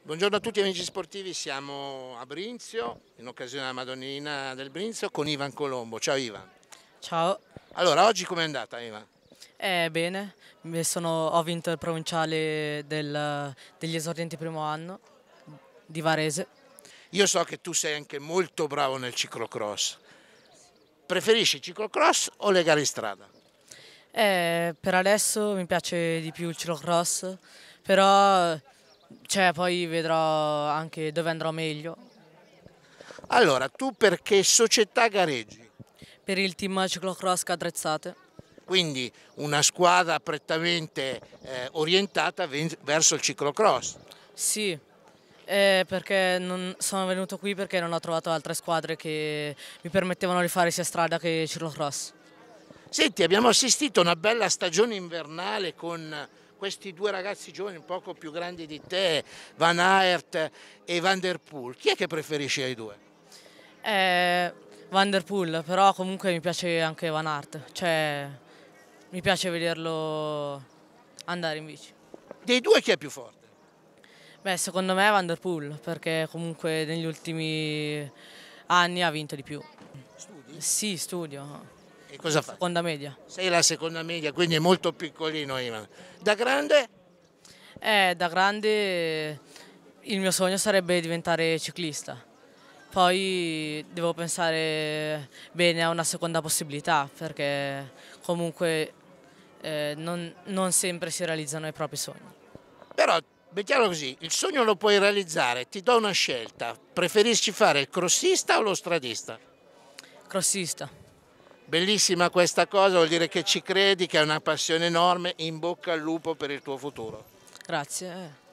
Buongiorno a tutti amici sportivi, siamo a Brinzio, in occasione della Madonnina del Brinzio, con Ivan Colombo. Ciao Ivan. Ciao. Allora, oggi com'è andata Ivan? Eh, bene, eh, sono, ho vinto il provinciale del, degli esordienti primo anno di Varese. Io so che tu sei anche molto bravo nel ciclocross. Preferisci il ciclocross o le gare in strada? Eh, per adesso mi piace di più il ciclocross, però cioè, poi vedrò anche dove andrò meglio. Allora, tu per che società gareggi? Per il team ciclocross Cadrezzate. Quindi una squadra prettamente eh, orientata verso il ciclocross? Sì, eh, perché non, sono venuto qui perché non ho trovato altre squadre che mi permettevano di fare sia strada che ciclocross. Senti, abbiamo assistito a una bella stagione invernale con questi due ragazzi giovani un poco più grandi di te, Van Aert e Van Der Poel. Chi è che preferisci ai due? Eh, Van Der Poel, però comunque mi piace anche Van Aert, cioè mi piace vederlo andare in bici. Dei due chi è più forte? Beh, secondo me Van Der Poel, perché comunque negli ultimi anni ha vinto di più. Studi? Sì, studio. E cosa fai? Seconda media. Sei la seconda media, quindi è molto piccolino Ivan. Da grande? Eh, da grande il mio sogno sarebbe diventare ciclista. Poi devo pensare bene a una seconda possibilità perché comunque eh, non, non sempre si realizzano i propri sogni. Però mettiamo così, il sogno lo puoi realizzare, ti do una scelta, preferisci fare il crossista o lo stradista? Crossista. Bellissima questa cosa, vuol dire che ci credi, che è una passione enorme, in bocca al lupo per il tuo futuro. Grazie. Eh.